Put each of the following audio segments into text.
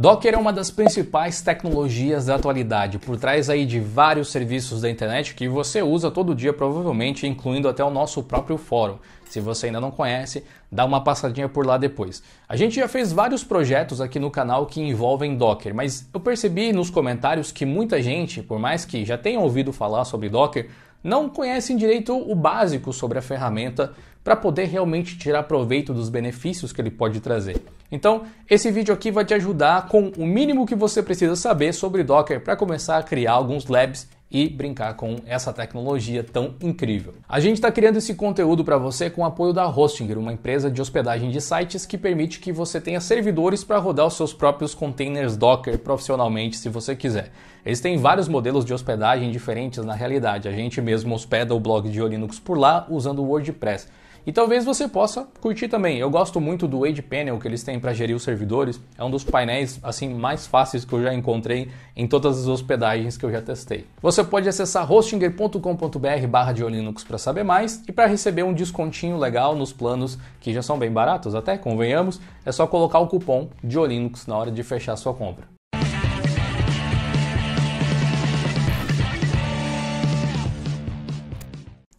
Docker é uma das principais tecnologias da atualidade, por trás aí de vários serviços da internet que você usa todo dia, provavelmente, incluindo até o nosso próprio fórum. Se você ainda não conhece, dá uma passadinha por lá depois. A gente já fez vários projetos aqui no canal que envolvem Docker, mas eu percebi nos comentários que muita gente, por mais que já tenha ouvido falar sobre Docker, não conhecem direito o básico sobre a ferramenta para poder realmente tirar proveito dos benefícios que ele pode trazer. Então, esse vídeo aqui vai te ajudar com o mínimo que você precisa saber sobre Docker para começar a criar alguns labs e brincar com essa tecnologia tão incrível. A gente está criando esse conteúdo para você com o apoio da Hostinger, uma empresa de hospedagem de sites que permite que você tenha servidores para rodar os seus próprios containers Docker profissionalmente, se você quiser. Eles têm vários modelos de hospedagem diferentes na realidade. A gente mesmo hospeda o blog de Linux por lá usando o WordPress. E talvez você possa curtir também. Eu gosto muito do aid Panel que eles têm para gerir os servidores. É um dos painéis assim mais fáceis que eu já encontrei em todas as hospedagens que eu já testei. Você pode acessar hostinger.com.br/barra de Linux para saber mais e para receber um descontinho legal nos planos que já são bem baratos, até convenhamos. É só colocar o cupom de Linux na hora de fechar sua compra.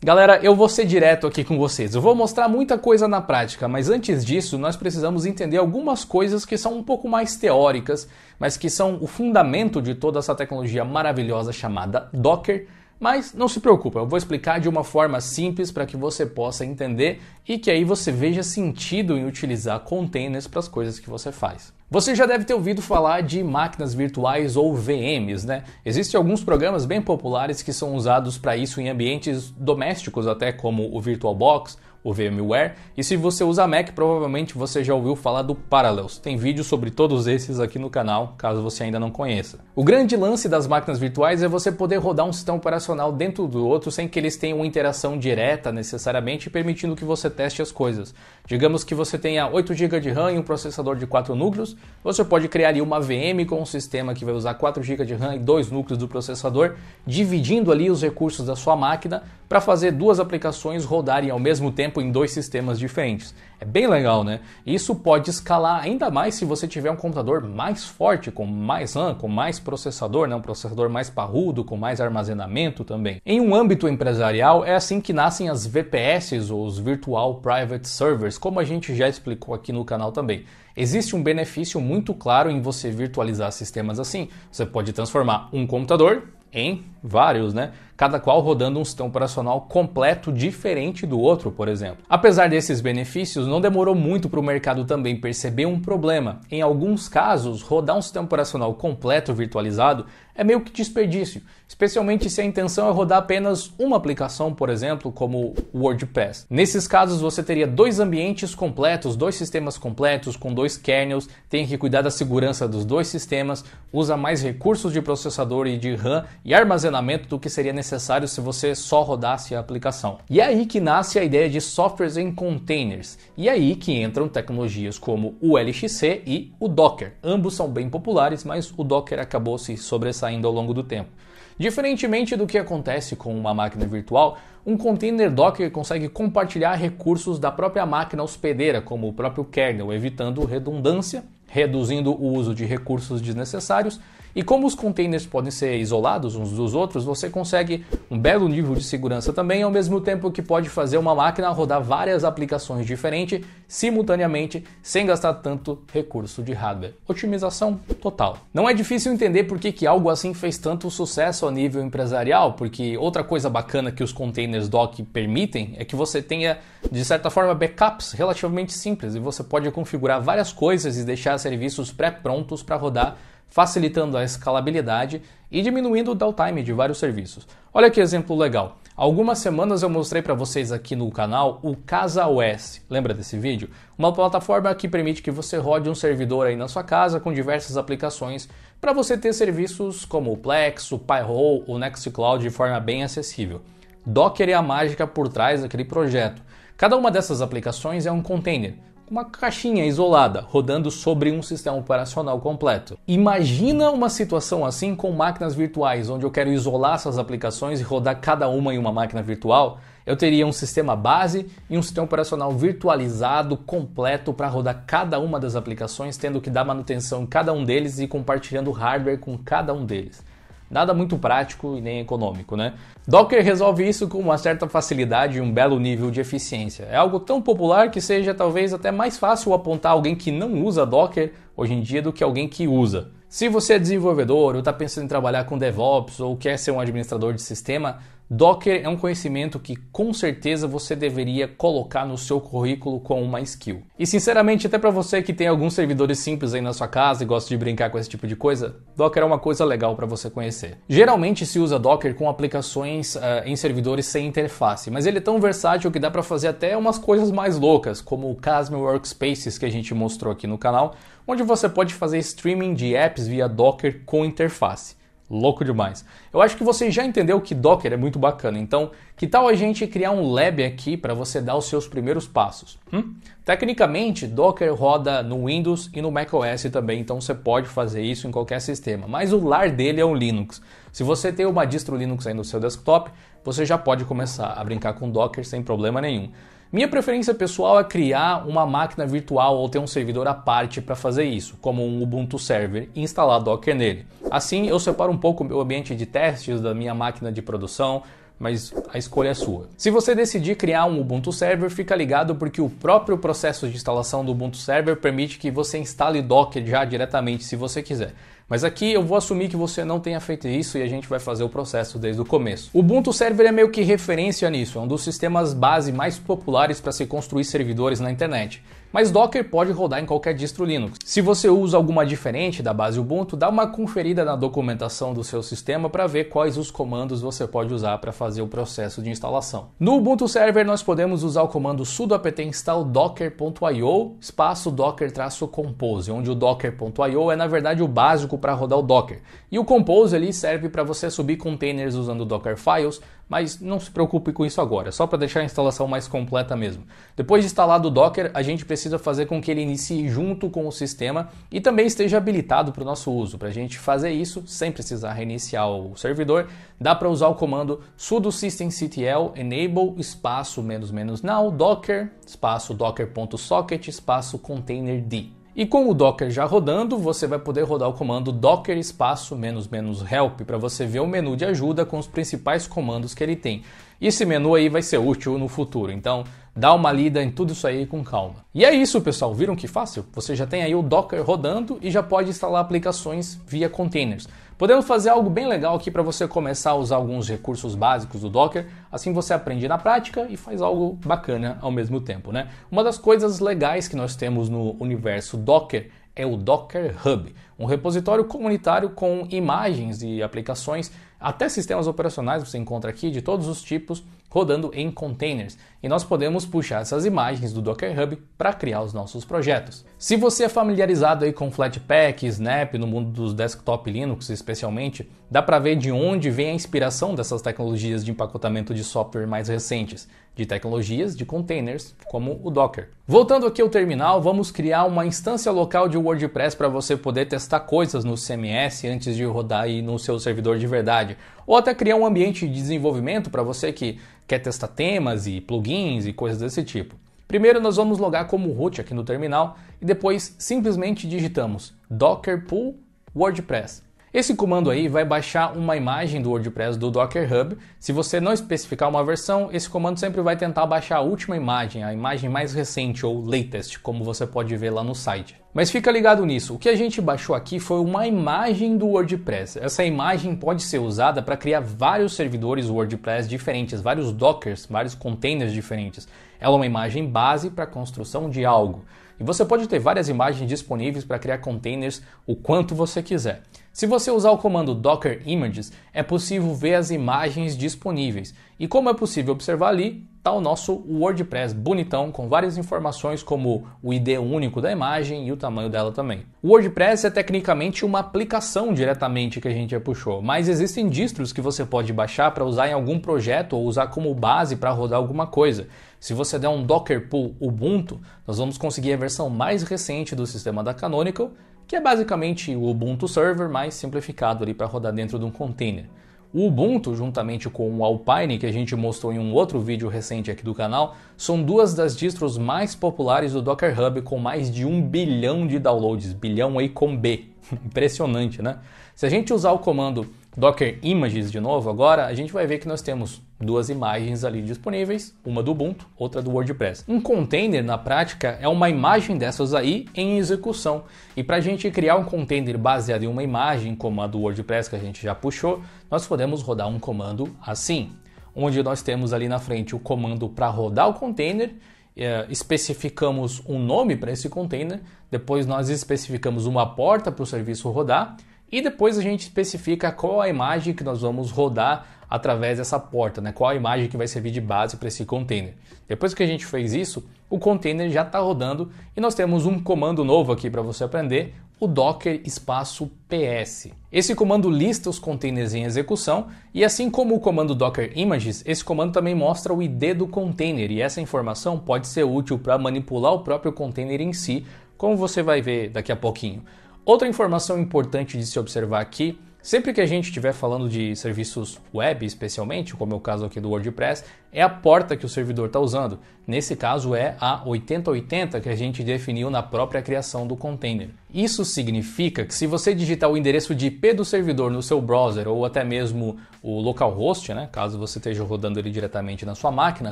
Galera, eu vou ser direto aqui com vocês. Eu vou mostrar muita coisa na prática, mas antes disso, nós precisamos entender algumas coisas que são um pouco mais teóricas, mas que são o fundamento de toda essa tecnologia maravilhosa chamada Docker. Mas não se preocupe, eu vou explicar de uma forma simples para que você possa entender e que aí você veja sentido em utilizar containers para as coisas que você faz. Você já deve ter ouvido falar de máquinas virtuais ou VMs, né? Existem alguns programas bem populares que são usados para isso em ambientes domésticos, até como o VirtualBox o VMware. E se você usa Mac, provavelmente você já ouviu falar do Parallels. Tem vídeo sobre todos esses aqui no canal, caso você ainda não conheça. O grande lance das máquinas virtuais é você poder rodar um sistema operacional dentro do outro sem que eles tenham uma interação direta necessariamente, permitindo que você teste as coisas. Digamos que você tenha 8 GB de RAM e um processador de 4 núcleos, você pode criar ali uma VM com um sistema que vai usar 4 GB de RAM e 2 núcleos do processador, dividindo ali os recursos da sua máquina para fazer duas aplicações rodarem ao mesmo tempo tempo em dois sistemas diferentes. É bem legal, né? Isso pode escalar ainda mais se você tiver um computador mais forte, com mais RAM, com mais processador, né? um processador mais parrudo, com mais armazenamento também. Em um âmbito empresarial, é assim que nascem as VPS, ou os Virtual Private Servers, como a gente já explicou aqui no canal também. Existe um benefício muito claro em você virtualizar sistemas assim. Você pode transformar um computador em vários, né? cada qual rodando um sistema operacional completo diferente do outro, por exemplo. Apesar desses benefícios, não demorou muito para o mercado também perceber um problema. Em alguns casos, rodar um sistema operacional completo virtualizado é meio que desperdício, especialmente se a intenção é rodar apenas uma aplicação, por exemplo, como o WordPress. Nesses casos, você teria dois ambientes completos, dois sistemas completos, com dois kernels, tem que cuidar da segurança dos dois sistemas, usa mais recursos de processador e de RAM e armazenamento do que seria necessário necessário se você só rodasse a aplicação. E é aí que nasce a ideia de softwares em containers. E é aí que entram tecnologias como o LXC e o Docker. Ambos são bem populares, mas o Docker acabou se sobressaindo ao longo do tempo. Diferentemente do que acontece com uma máquina virtual, um container Docker consegue compartilhar recursos da própria máquina hospedeira, como o próprio kernel, evitando redundância, reduzindo o uso de recursos desnecessários e como os containers podem ser isolados uns dos outros, você consegue um belo nível de segurança também, ao mesmo tempo que pode fazer uma máquina rodar várias aplicações diferentes simultaneamente, sem gastar tanto recurso de hardware. Otimização total. Não é difícil entender por que, que algo assim fez tanto sucesso a nível empresarial, porque outra coisa bacana que os containers dock permitem é que você tenha, de certa forma, backups relativamente simples e você pode configurar várias coisas e deixar serviços pré-prontos para rodar facilitando a escalabilidade e diminuindo o downtime de vários serviços. Olha que exemplo legal. Algumas semanas eu mostrei para vocês aqui no canal o Casa OS. Lembra desse vídeo? Uma plataforma que permite que você rode um servidor aí na sua casa com diversas aplicações para você ter serviços como o Plex, o Pyhole, o Nextcloud de forma bem acessível. Docker é a mágica por trás daquele projeto. Cada uma dessas aplicações é um container uma caixinha isolada rodando sobre um sistema operacional completo. Imagina uma situação assim com máquinas virtuais, onde eu quero isolar essas aplicações e rodar cada uma em uma máquina virtual. Eu teria um sistema base e um sistema operacional virtualizado completo para rodar cada uma das aplicações, tendo que dar manutenção em cada um deles e compartilhando hardware com cada um deles. Nada muito prático e nem econômico, né? Docker resolve isso com uma certa facilidade e um belo nível de eficiência. É algo tão popular que seja talvez até mais fácil apontar alguém que não usa Docker hoje em dia do que alguém que usa. Se você é desenvolvedor ou está pensando em trabalhar com DevOps ou quer ser um administrador de sistema, Docker é um conhecimento que com certeza você deveria colocar no seu currículo com uma skill. E sinceramente, até para você que tem alguns servidores simples aí na sua casa e gosta de brincar com esse tipo de coisa, Docker é uma coisa legal para você conhecer. Geralmente se usa Docker com aplicações uh, em servidores sem interface, mas ele é tão versátil que dá para fazer até umas coisas mais loucas, como o Casme Workspaces que a gente mostrou aqui no canal, onde você pode fazer streaming de apps via Docker com interface. Louco demais. Eu acho que você já entendeu que Docker é muito bacana, então que tal a gente criar um lab aqui para você dar os seus primeiros passos? Hum? Tecnicamente, Docker roda no Windows e no macOS também, então você pode fazer isso em qualquer sistema, mas o lar dele é um Linux. Se você tem uma distro Linux aí no seu desktop, você já pode começar a brincar com Docker sem problema nenhum. Minha preferência pessoal é criar uma máquina virtual ou ter um servidor à parte para fazer isso, como um Ubuntu Server, e instalar Docker nele. Assim, eu separo um pouco o meu ambiente de testes da minha máquina de produção, mas a escolha é sua. Se você decidir criar um Ubuntu Server, fica ligado porque o próprio processo de instalação do Ubuntu Server permite que você instale Docker já diretamente se você quiser. Mas aqui eu vou assumir que você não tenha feito isso e a gente vai fazer o processo desde o começo. O Ubuntu Server é meio que referência nisso, é um dos sistemas base mais populares para se construir servidores na internet. Mas Docker pode rodar em qualquer distro Linux. Se você usa alguma diferente da base Ubuntu, dá uma conferida na documentação do seu sistema para ver quais os comandos você pode usar para fazer o processo de instalação. No Ubuntu Server nós podemos usar o comando sudo apt install docker.io espaço docker-compose, onde o docker.io é na verdade o básico para rodar o Docker. E o compose ali serve para você subir containers usando Dockerfiles, mas não se preocupe com isso agora, só para deixar a instalação mais completa mesmo. Depois de instalado o Docker, a gente precisa precisa fazer com que ele inicie junto com o sistema e também esteja habilitado para o nosso uso. Para a gente fazer isso sem precisar reiniciar o servidor, dá para usar o comando sudo systemctl enable espaço menos menos now docker espaço docker.socket espaço containerd. E com o Docker já rodando, você vai poder rodar o comando docker espaço menos menos help para você ver o menu de ajuda com os principais comandos que ele tem. E esse menu aí vai ser útil no futuro, então dá uma lida em tudo isso aí com calma. E é isso, pessoal. Viram que fácil? Você já tem aí o Docker rodando e já pode instalar aplicações via containers. Podemos fazer algo bem legal aqui para você começar a usar alguns recursos básicos do Docker, assim você aprende na prática e faz algo bacana ao mesmo tempo, né? Uma das coisas legais que nós temos no universo Docker é o Docker Hub, um repositório comunitário com imagens e aplicações até sistemas operacionais você encontra aqui de todos os tipos rodando em containers e nós podemos puxar essas imagens do Docker Hub para criar os nossos projetos. Se você é familiarizado aí com Flatpak, Snap, no mundo dos desktop Linux especialmente, dá para ver de onde vem a inspiração dessas tecnologias de empacotamento de software mais recentes, de tecnologias de containers como o Docker. Voltando aqui ao terminal, vamos criar uma instância local de WordPress para você poder testar coisas no CMS antes de rodar aí no seu servidor de verdade ou até criar um ambiente de desenvolvimento para você que quer testar temas e plugins e coisas desse tipo. Primeiro nós vamos logar como root aqui no terminal e depois simplesmente digitamos docker pull wordpress esse comando aí vai baixar uma imagem do WordPress do Docker Hub. Se você não especificar uma versão, esse comando sempre vai tentar baixar a última imagem, a imagem mais recente ou latest, como você pode ver lá no site. Mas fica ligado nisso, o que a gente baixou aqui foi uma imagem do WordPress. Essa imagem pode ser usada para criar vários servidores WordPress diferentes, vários dockers, vários containers diferentes. Ela é uma imagem base para a construção de algo. E você pode ter várias imagens disponíveis para criar containers o quanto você quiser. Se você usar o comando docker images, é possível ver as imagens disponíveis. E como é possível observar ali, está o nosso WordPress bonitão com várias informações como o ID único da imagem e o tamanho dela também. O WordPress é tecnicamente uma aplicação diretamente que a gente já puxou, mas existem distros que você pode baixar para usar em algum projeto ou usar como base para rodar alguma coisa. Se você der um docker pull Ubuntu, nós vamos conseguir a versão mais recente do sistema da Canonical que é basicamente o Ubuntu Server mais simplificado ali para rodar dentro de um container. O Ubuntu, juntamente com o Alpine, que a gente mostrou em um outro vídeo recente aqui do canal, são duas das distros mais populares do Docker Hub com mais de um bilhão de downloads, bilhão aí com B. Impressionante, né? Se a gente usar o comando docker images de novo agora, a gente vai ver que nós temos duas imagens ali disponíveis, uma do Ubuntu, outra do WordPress. Um container, na prática, é uma imagem dessas aí em execução. E para a gente criar um container baseado em uma imagem, como a do WordPress que a gente já puxou, nós podemos rodar um comando assim, onde nós temos ali na frente o comando para rodar o container é, especificamos um nome para esse container, depois nós especificamos uma porta para o serviço rodar e depois a gente especifica qual a imagem que nós vamos rodar através dessa porta, né? qual a imagem que vai servir de base para esse container. Depois que a gente fez isso, o container já está rodando e nós temos um comando novo aqui para você aprender, o docker espaço ps. Esse comando lista os containers em execução e assim como o comando docker images, esse comando também mostra o ID do container e essa informação pode ser útil para manipular o próprio container em si, como você vai ver daqui a pouquinho. Outra informação importante de se observar aqui Sempre que a gente estiver falando de serviços web, especialmente, como é o caso aqui do WordPress, é a porta que o servidor está usando. Nesse caso é a 8080 que a gente definiu na própria criação do container. Isso significa que se você digitar o endereço de IP do servidor no seu browser ou até mesmo o localhost, né, caso você esteja rodando ele diretamente na sua máquina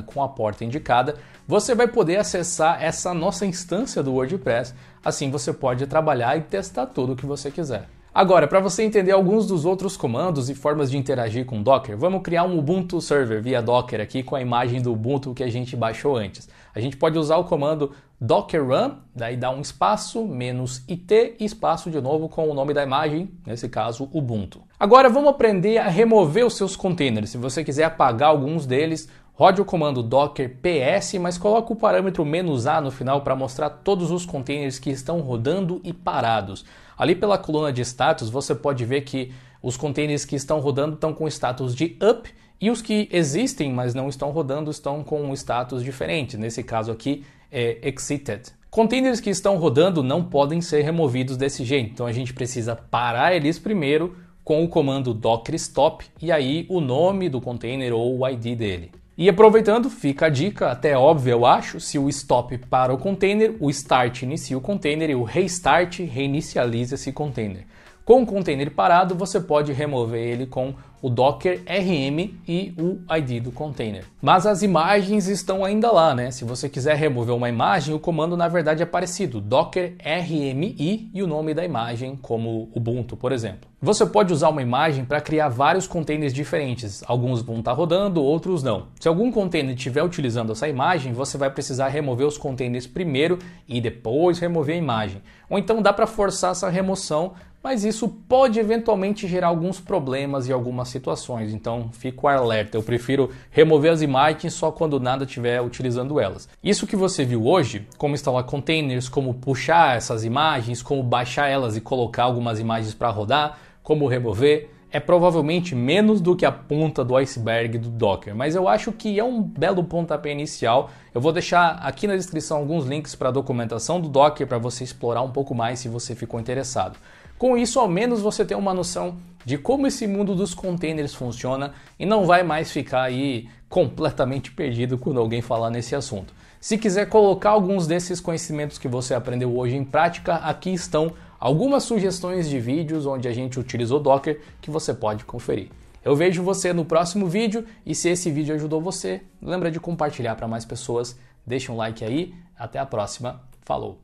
com a porta indicada, você vai poder acessar essa nossa instância do WordPress. Assim você pode trabalhar e testar tudo o que você quiser. Agora, para você entender alguns dos outros comandos e formas de interagir com Docker, vamos criar um Ubuntu Server via Docker aqui com a imagem do Ubuntu que a gente baixou antes. A gente pode usar o comando docker run, daí dá um espaço, menos it, espaço de novo com o nome da imagem, nesse caso Ubuntu. Agora vamos aprender a remover os seus containers. Se você quiser apagar alguns deles, Rode o comando docker ps, mas coloque o parâmetro "-a", no final para mostrar todos os containers que estão rodando e parados. Ali pela coluna de status, você pode ver que os containers que estão rodando estão com status de up e os que existem, mas não estão rodando, estão com um status diferente. Nesse caso aqui é exited. Containers que estão rodando não podem ser removidos desse jeito, então a gente precisa parar eles primeiro com o comando docker stop e aí o nome do container ou o ID dele. E aproveitando, fica a dica, até óbvia eu acho, se o stop para o container, o start inicia o container e o restart reinicializa esse container. Com o container parado, você pode remover ele com o Docker RM e o ID do container. Mas as imagens estão ainda lá, né? Se você quiser remover uma imagem, o comando na verdade é parecido: Docker RMI e o nome da imagem, como Ubuntu, por exemplo. Você pode usar uma imagem para criar vários containers diferentes. Alguns vão estar tá rodando, outros não. Se algum container estiver utilizando essa imagem, você vai precisar remover os containers primeiro e depois remover a imagem. Ou então dá para forçar essa remoção mas isso pode eventualmente gerar alguns problemas e algumas situações, então fico alerta. Eu prefiro remover as imagens só quando nada estiver utilizando elas. Isso que você viu hoje, como instalar containers, como puxar essas imagens, como baixar elas e colocar algumas imagens para rodar, como remover, é provavelmente menos do que a ponta do iceberg do Docker, mas eu acho que é um belo pontapé inicial. Eu vou deixar aqui na descrição alguns links para a documentação do Docker para você explorar um pouco mais se você ficou interessado. Com isso, ao menos você tem uma noção de como esse mundo dos containers funciona e não vai mais ficar aí completamente perdido quando alguém falar nesse assunto. Se quiser colocar alguns desses conhecimentos que você aprendeu hoje em prática, aqui estão algumas sugestões de vídeos onde a gente utilizou Docker que você pode conferir. Eu vejo você no próximo vídeo e se esse vídeo ajudou você, lembra de compartilhar para mais pessoas, deixa um like aí, até a próxima, falou!